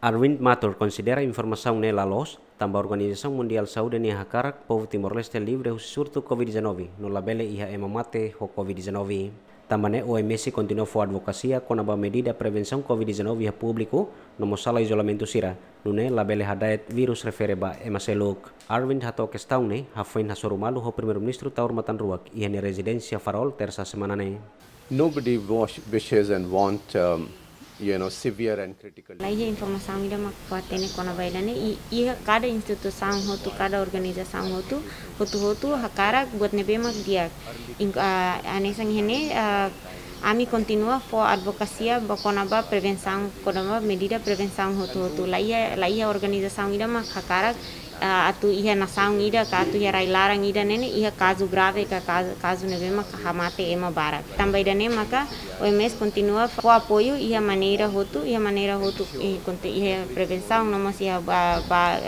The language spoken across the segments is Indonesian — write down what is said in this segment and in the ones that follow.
Arvind Mathur considera informação nela los, tamba Organização Mundial Saúde ni hakarak povo Timor-Leste livre o surto Covid-19, no labele iha emamate ho Covid-19. Tamba ne OMS continua fo advocacia com a medida prevenção Covid-19 a público no mosala isolamento sira, no ne labele hadayet virus refere ba emaseluk. Arvind hato questão ne, hafain hasorumalu o primeiro-ministro Taur Matanruak, iha ne residencia farol terça semana ne. Nobody wishes and want um you know, severe and critical. Naija informa samida mak patene kona bailane iya kada institut sang hotu kada organiza sang hotu hotu hotu hakara buat nebe mak dia. Ing ane sang hene ami continua for advocacia bakona ba prevensang kona ba medida prevenção hotu hotu laia laia organiza samida mak hakara atu iha nasaung ida ka atu iha railarang ida nene iha kazu grave ka kazu, kazu neve e ma hamate ema bara tamba ida maka OMS continua com apoio iha maneira hotu iha maneira hotu iha prevenção nomas iha ba ba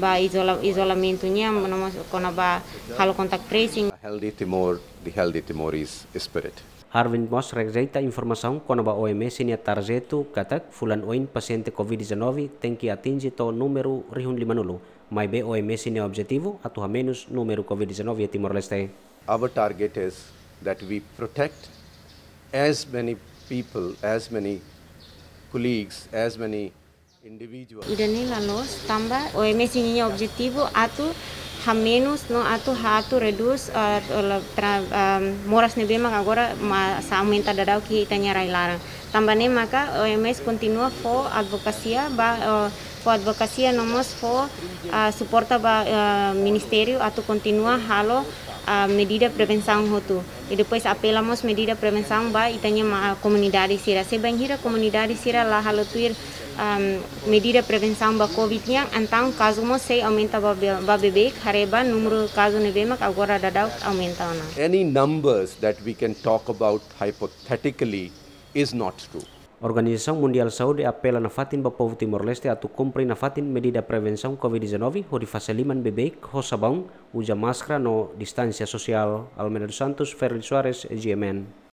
ba isola, isolamento nya nomas kona ba halo contact tracing healthy Timor the healthy Timor is spirit Harvin Moss rejeita informasaun kona ba OMS tinha tarjeto katak fulan oin pasiente COVID-19 tengki que to numero rihun limanulu. Mas My BOMS é objetivo, atua menos número Covid-19 em Timor-Leste. Our target is that we protect as many people, as many colleagues, as many individuals. Irani lalos tamba OMS ini objetivo atu ha menos no atu ha atu reduz uh, tra, um, moras nebema agora ma sa aumenta dadau ki itanya rai larang. tambane maka OMS e continua for advocacia, ba, for advocacia nomos for uh, suporta ba uh, ministério continua halo a medida prevenção itu. E depois apelamos medida prevenção ba itanya ma comunidade sira. Sebang hira comunidade sira la halo tuir um, medida prevenção ba covid nya antau caso mo sei aumenta ba, ba bebek hareba número caso nebe mak agora dadau aumenta ona Any numbers that we can talk about hypothetically is not true. Organisasi Mundial Saudi apela na fatin ba povo Timor-Leste atu kompre na fatin medida prevensaun COVID-19 ho liman bebek, ho sabang uja maskra no distansia sosial, Almenar Santos, Ferri Suarez, GMN.